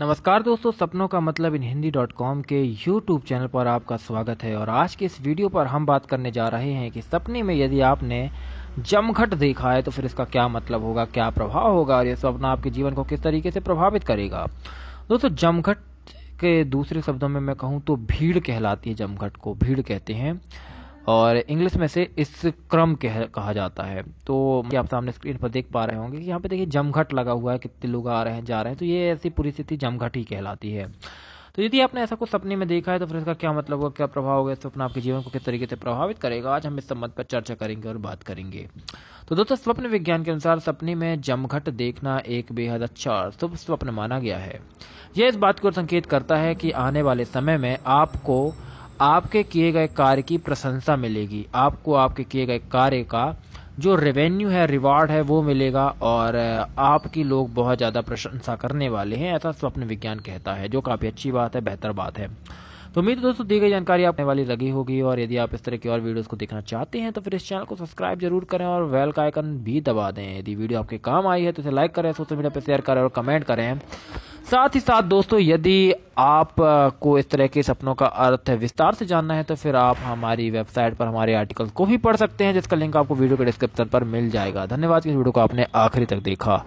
नमस्कार दोस्तों सपनों का मतलब इन हिंदी डॉट कॉम के यूट्यूब चैनल पर आपका स्वागत है और आज के इस वीडियो पर हम बात करने जा रहे हैं कि सपने में यदि आपने जमघट देखा है तो फिर इसका क्या मतलब होगा क्या प्रभाव होगा और यह सपना आपके जीवन को किस तरीके से प्रभावित करेगा दोस्तों जमघट के दूसरे शब्दों में मैं कहूँ तो भीड़ कहलाती है जमघट को भीड़ कहते हैं और इंग्लिश में से इस क्रम कह, कहा जाता है तो आप सामने स्क्रीन पर देख पा रहे होंगे कि यहाँ पे देखिए जमघट लगा हुआ है कितने लोग आ रहे हैं जा रहे हैं तो ये ऐसी पूरी स्थिति जमघट ही कहलाती है तो यदि आपने ऐसा कुछ सपने में देखा है तो फिर इसका क्या मतलब होगा क्या प्रभाव होगा सपना आपके जीवन को किस तरीके से प्रभावित करेगा आज हम इस संबंध पर चर्चा करेंगे और बात करेंगे तो दोस्तों स्वप्न विज्ञान के अनुसार सपने में जमघट देखना एक बेहद अच्छा शुभ स्वप्न माना गया है यह इस बात को संकेत करता है कि आने वाले समय में आपको आपके किए गए कार्य की प्रशंसा मिलेगी आपको आपके किए गए कार्य का जो रेवेन्यू है रिवार्ड है वो मिलेगा और आपकी लोग बहुत ज़्यादा प्रशंसा करने वाले हैं ऐसा स्वप्न विज्ञान कहता है जो काफ़ी अच्छी बात है बेहतर बात है तो उम्मीद दोस्तों दी गई जानकारी आपने वाली लगी होगी और यदि आप इस तरह की और वीडियोस को देखना चाहते हैं तो फिर इस चैनल को सब्सक्राइब जरूर करें और वेल का आइकन भी दबा दें यदि वीडियो आपके काम आई है तो इसे लाइक करें सोशल मीडिया पर शेयर करें और कमेंट करें साथ ही साथ दोस्तों यदि आपको इस तरह के सपनों का अर्थ विस्तार से जानना है तो फिर आप हमारी वेबसाइट पर हमारे आर्टिकल को भी पढ़ सकते हैं जिसका लिंक आपको वीडियो के डिस्क्रिप्शन पर मिल जाएगा धन्यवाद इस वीडियो को आपने आखिरी तक देखा